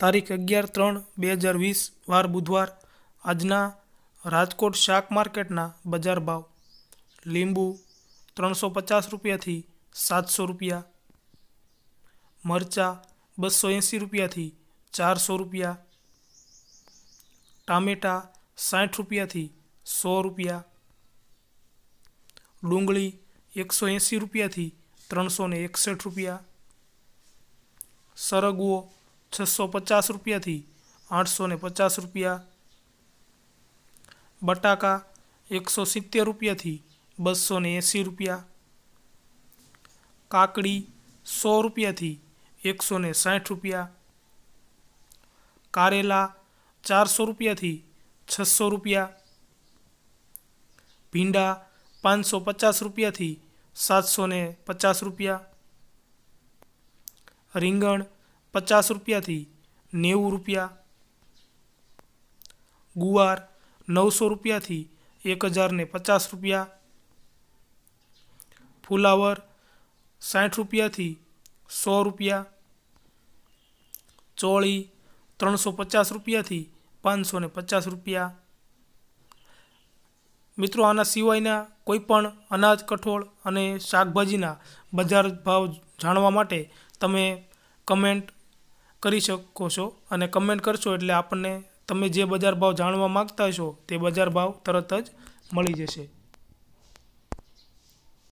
तारीख अगियार तरण बेहजार वीस वार बुधवार आजना राजकोट शाक मार्केटना बजार भाव लींबू लींबु सौ पचास रुपया थी सात सौ रुपया मरचा बसो एसी रुपया थी चार सौ रुपया टाटा साठ रुपया थी सौ रुपया डूंगी एक सौ एसी रुपया थी त्रो एकसठ रुपया सरगुओ છસો પચાસ રૂપિયાથી આઠસો ને પચાસ રૂપિયા બટાકા એકસો સિત્તેર રૂપિયાથી બસો ને એંસી રૂપિયા કાકડી સો રૂપિયાથી એકસો ને સાઠ રૂપિયા કારેલા ચારસો રૂપિયાથી છસો રૂપિયા ભીંડા પાંચસો પચાસ રૂપિયાથી સાતસો ને પચાસ રૂપિયા રીંગણ પચાસ રૂપિયાથી નેવું રૂપિયા ગુવાર નવસો રૂપિયાથી એક હજારને પચાસ રૂપિયા ફુલાવર સાઠ રૂપિયાથી સો રૂપિયા ચોળી ત્રણસો પચાસ રૂપિયાથી પાંચસો ને પચાસ રૂપિયા મિત્રો આના સિવાયના કોઈપણ અનાજ કઠોળ અને શાકભાજીના બજાર ભાવ જાણવા માટે તમે કમેન્ટ કરી શકો છો અને કમેન્ટ કરશો એટલે આપણને તમે જે બજાર ભાવ જાણવા માગતા હશો તે બજાર ભાવ તરત જ મળી જશે